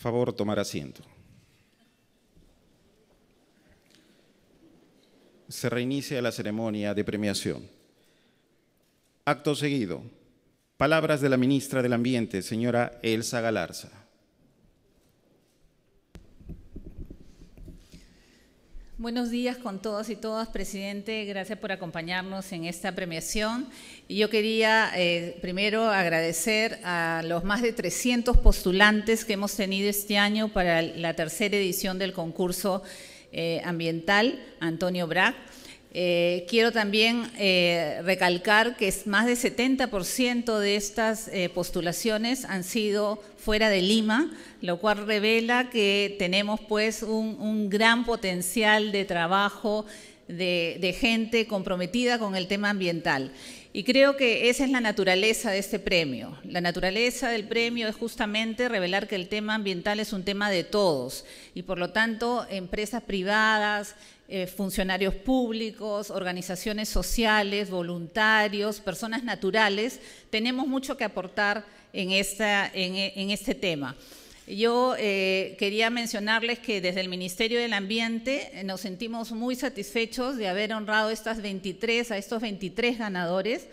Favor, tomar asiento. Se reinicia la ceremonia de premiación. Acto seguido. Palabras de la ministra del Ambiente, señora Elsa Galarza. Buenos días con todos y todas, presidente. Gracias por acompañarnos en esta premiación. Y yo quería eh, primero agradecer a los más de 300 postulantes que hemos tenido este año para la tercera edición del concurso eh, ambiental Antonio Brac. Eh, quiero también eh, recalcar que más de 70% de estas eh, postulaciones han sido fuera de Lima, lo cual revela que tenemos pues un, gran potencial de trabajo de gente comprometida con el tema ambiental. Y creo que esa es la naturaleza de este premio. La naturaleza del premio es justamente revelar que el tema ambiental es un tema de todos y por lo tanto empresas privadas, eh, funcionarios públicos, organizaciones sociales, voluntarios, personas naturales, tenemos mucho que aportar en este tema. Yo eh, quería mencionarles que desde el Ministerio del Ambiente eh, nos sentimos muy satisfechos de haber honrado estas 23, a estos 23 ganadores.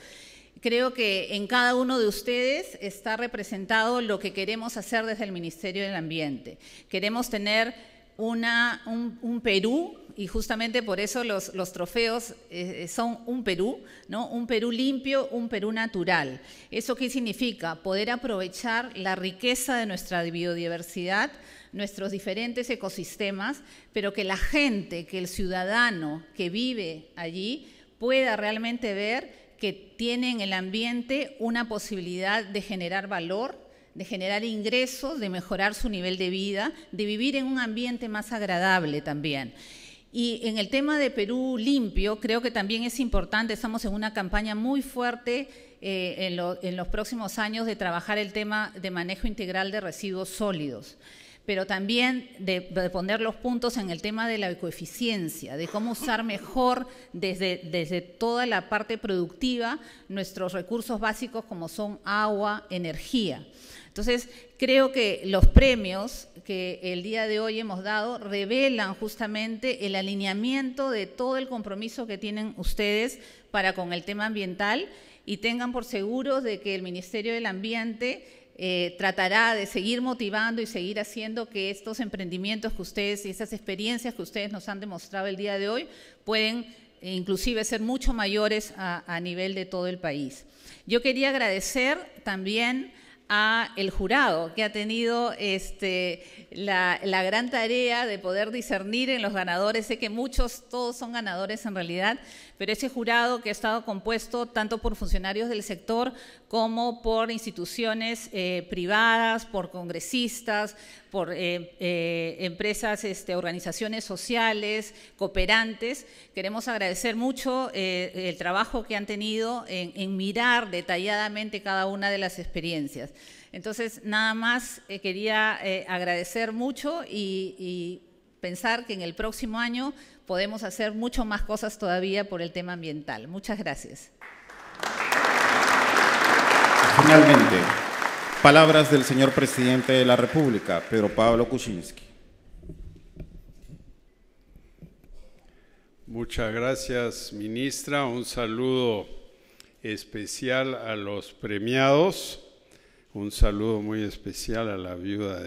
Creo que en cada uno de ustedes está representado lo que queremos hacer desde el Ministerio del Ambiente. Queremos tener un, Perú, y justamente por eso los, trofeos eh, eh, son un Perú, ¿no? un Perú limpio, un Perú natural. ¿Eso qué significa? Poder aprovechar la riqueza de nuestra biodiversidad, nuestros diferentes ecosistemas, pero que la gente, que el ciudadano que vive allí pueda realmente ver que tiene en el ambiente una posibilidad de generar valor de generar ingresos, de mejorar su nivel de vida, de vivir en un ambiente más agradable también. Y en el tema de Perú limpio, creo que también es importante, estamos en una campaña muy fuerte eh, en los próximos años de trabajar el tema de manejo integral de residuos sólidos pero también de, poner los puntos en el tema de la ecoeficiencia, de cómo usar mejor desde, desde toda la parte productiva nuestros recursos básicos como son agua, energía. Entonces, creo que los premios que el día de hoy hemos dado revelan justamente el alineamiento de todo el compromiso que tienen ustedes para con el tema ambiental y tengan por seguros de que el Ministerio del Ambiente eh, tratará de seguir motivando y seguir haciendo que estos emprendimientos que ustedes y esas experiencias que ustedes nos han demostrado el día de hoy pueden eh, inclusive ser mucho mayores a nivel de todo el país. Yo quería agradecer también a el jurado, que ha tenido este, la, gran tarea de poder discernir en los ganadores. Sé que muchos, todos son ganadores en realidad, pero ese jurado que ha estado compuesto tanto por funcionarios del sector como por instituciones eh, privadas, por congresistas, por eh, eh, empresas, este, organizaciones sociales, cooperantes. Queremos agradecer mucho eh, el trabajo que han tenido en, mirar detalladamente cada una de las experiencias. Entonces, nada más quería agradecer mucho y, y pensar que en el próximo año podemos hacer mucho más cosas todavía por el tema ambiental. Muchas gracias. Finalmente. Palabras del señor presidente de la República, Pedro Pablo Kuczynski. Muchas gracias, ministra. Un saludo especial a los premiados. Un saludo muy especial a la viuda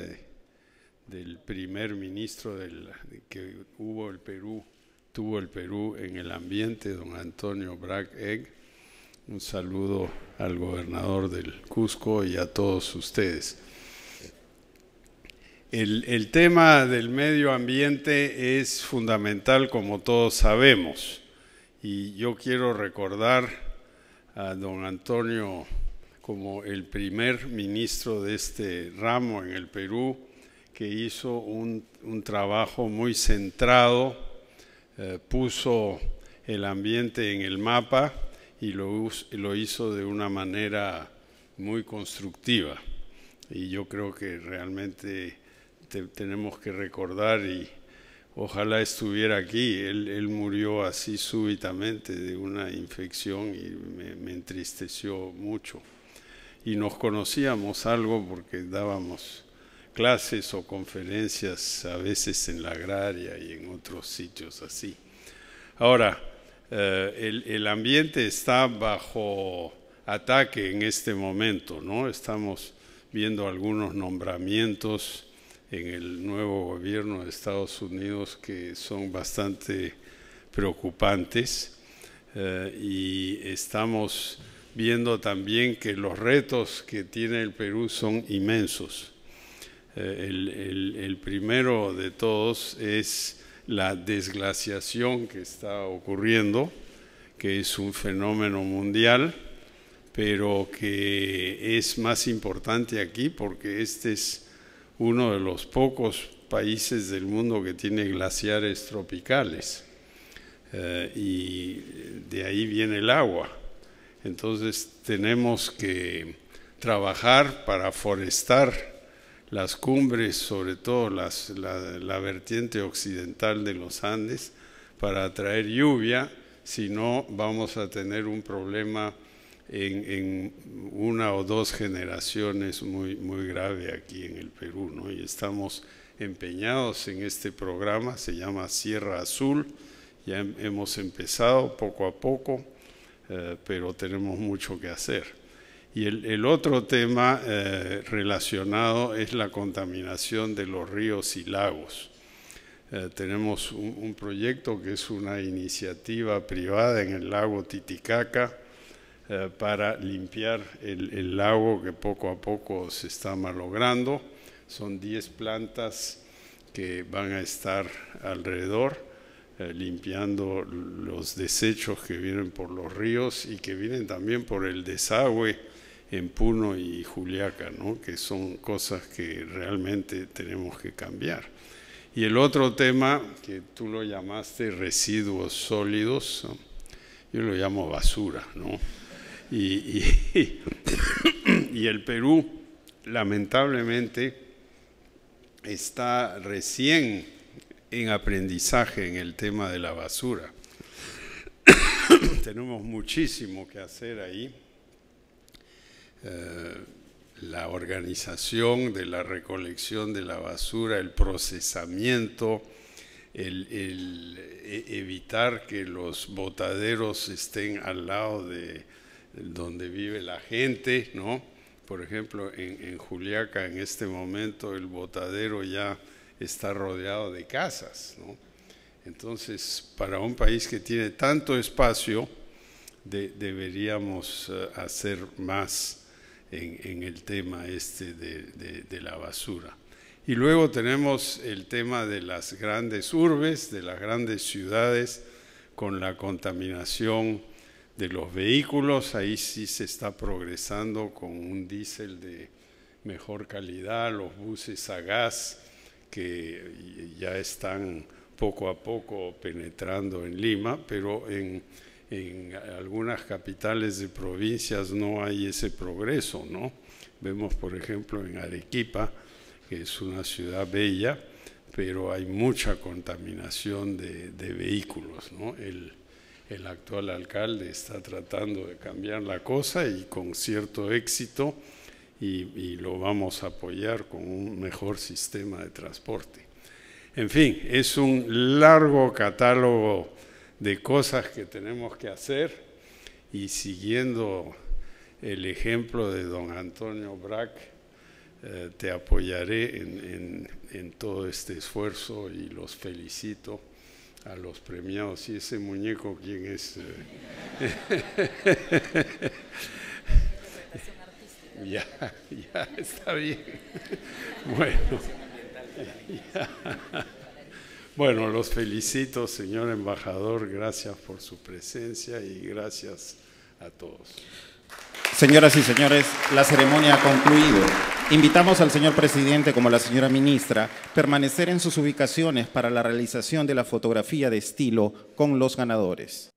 del primer ministro del, que hubo el Perú, tuvo el Perú en el ambiente, don Antonio Brack Egg un saludo al gobernador del Cusco y a todos ustedes. El, tema del medio ambiente es fundamental, como todos sabemos, y yo quiero recordar a don Antonio como el primer ministro de este ramo en el Perú, que hizo un, trabajo muy centrado, eh, puso el ambiente en el mapa y lo, lo hizo de una manera muy constructiva. Y yo creo que realmente tenemos que recordar y ojalá estuviera aquí. Él, él, murió así súbitamente de una infección y me, me entristeció mucho. Y nos conocíamos algo porque dábamos clases o conferencias a veces en la agraria y en otros sitios así. Ahora, eh, el, ambiente está bajo ataque en este momento, ¿no? Estamos viendo algunos nombramientos en el nuevo gobierno de Estados Unidos que son bastante preocupantes eh, y estamos viendo también que los retos que tiene el Perú son inmensos. Eh, el, primero de todos es la desglaciación que está ocurriendo, que es un fenómeno mundial, pero que es más importante aquí porque este es uno de los pocos países del mundo que tiene glaciares tropicales eh, y de ahí viene el agua. Entonces tenemos que trabajar para forestar las cumbres, sobre todo la, vertiente occidental de los Andes, para atraer lluvia, si no vamos a tener un problema en, una o dos generaciones muy, muy grave aquí en el Perú. Y estamos empeñados en este programa, se llama Sierra Azul, ya hemos empezado poco a poco, eh, pero tenemos mucho que hacer. Y el, otro tema eh, relacionado es la contaminación de los ríos y lagos. Eh, tenemos un, proyecto que es una iniciativa privada en el lago Titicaca eh, para limpiar el, lago que poco a poco se está malogrando. Son 10 plantas que van a estar alrededor limpiando los desechos que vienen por los ríos y que vienen también por el desagüe en Puno y Juliaca, ¿no? que son cosas que realmente tenemos que cambiar. Y el otro tema, que tú lo llamaste residuos sólidos, yo lo llamo basura, ¿no? y el Perú, lamentablemente, está recién en aprendizaje en el tema de la basura. Tenemos muchísimo que hacer ahí eh, la organización de la recolección de la basura, el procesamiento, el, eh, evitar que los botaderos estén al lado de donde vive la gente, Por ejemplo, en, Juliaca en este momento el botadero ya está rodeado de casas, Entonces, para un país que tiene tanto espacio, deberíamos eh, hacer más en, el tema este de, la basura. Y luego tenemos el tema de las grandes urbes, de las grandes ciudades, con la contaminación de los vehículos. Ahí sí se está progresando con un diésel de mejor calidad, los buses a gas que ya están poco a poco penetrando en Lima, pero en, en algunas capitales de provincias no hay ese progreso, ¿no? Vemos, por ejemplo, en Arequipa, que es una ciudad bella, pero hay mucha contaminación de, vehículos, ¿no? El, actual alcalde está tratando de cambiar la cosa y con cierto éxito y, y, lo vamos a apoyar con un mejor sistema de transporte. En fin, es un largo catálogo de cosas que tenemos que hacer y siguiendo el ejemplo de don Antonio Brack, eh, te apoyaré en, todo este esfuerzo y los felicito a los premiados. ¿Y ese muñeco quién es? ya, ya, está bien. bueno. Bueno, los felicito, señor embajador. Gracias por su presencia y gracias a todos. Señoras y señores, la ceremonia ha concluido. Invitamos al señor presidente como a la señora ministra permanecer en sus ubicaciones para la realización de la fotografía de estilo con los ganadores.